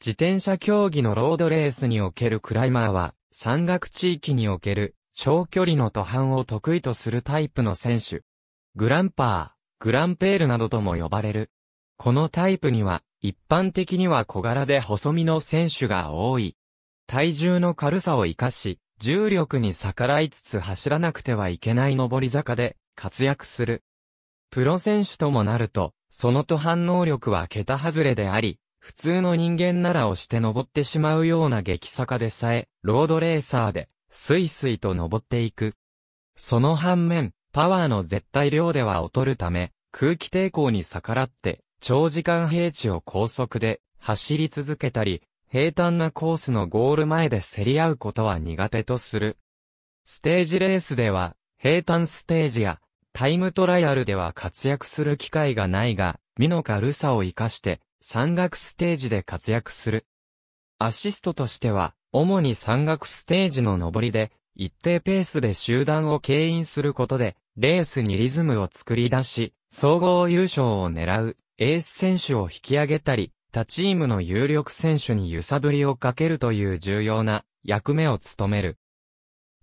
自転車競技のロードレースにおけるクライマーは、山岳地域における長距離の途半を得意とするタイプの選手。グランパー、グランペールなどとも呼ばれる。このタイプには、一般的には小柄で細身の選手が多い。体重の軽さを活かし、重力に逆らいつつ走らなくてはいけない上り坂で活躍する。プロ選手ともなると、その途半能力は桁外れであり、普通の人間なら押して登ってしまうような激坂でさえ、ロードレーサーで、スイスイと登っていく。その反面、パワーの絶対量では劣るため、空気抵抗に逆らって、長時間平地を高速で走り続けたり、平坦なコースのゴール前で競り合うことは苦手とする。ステージレースでは、平坦ステージやタイムトライアルでは活躍する機会がないが、ミノかルサを活かして、山岳ステージで活躍する。アシストとしては、主に山岳ステージの上りで、一定ペースで集団を牽引することで、レースにリズムを作り出し、総合優勝を狙う、エース選手を引き上げたり、他チームの有力選手に揺さぶりをかけるという重要な役目を務める。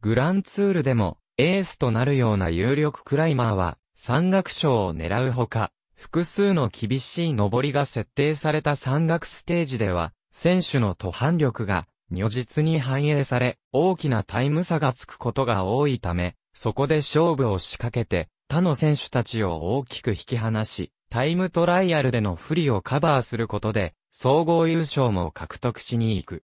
グランツールでも、エースとなるような有力クライマーは、山岳賞を狙うほか、複数の厳しい登りが設定された山岳ステージでは、選手の途半力が如実に反映され、大きなタイム差がつくことが多いため、そこで勝負を仕掛けて、他の選手たちを大きく引き離し、タイムトライアルでの不利をカバーすることで、総合優勝も獲得しに行く。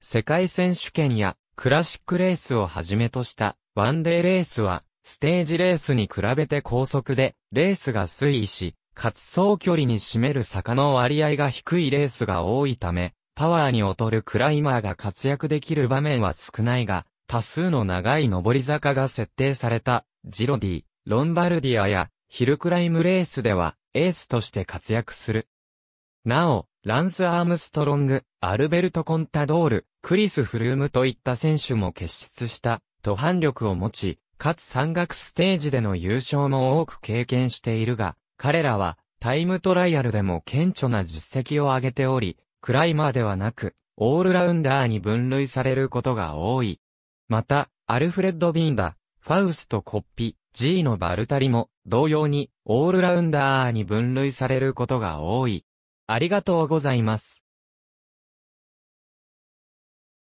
世界選手権やクラシックレースをはじめとしたワンデーレースはステージレースに比べて高速で、レースが推移し、滑走距離に占める坂の割合が低いレースが多いため、パワーに劣るクライマーが活躍できる場面は少ないが、多数の長い上り坂が設定された、ジロディ、ロンバルディアや、ヒルクライムレースでは、エースとして活躍する。なお、ランス・アームストロング、アルベルト・コンタドール、クリス・フルームといった選手も結出した、途半力を持ち、かつ山岳ステージでの優勝も多く経験しているが、彼らはタイムトライアルでも顕著な実績を上げており、クライマーではなく、オールラウンダーに分類されることが多い。また、アルフレッド・ビンダ、ファウスト・コッピ、G のバルタリも、同様に、オールラウンダーに分類されることが多い。ありがとうございます。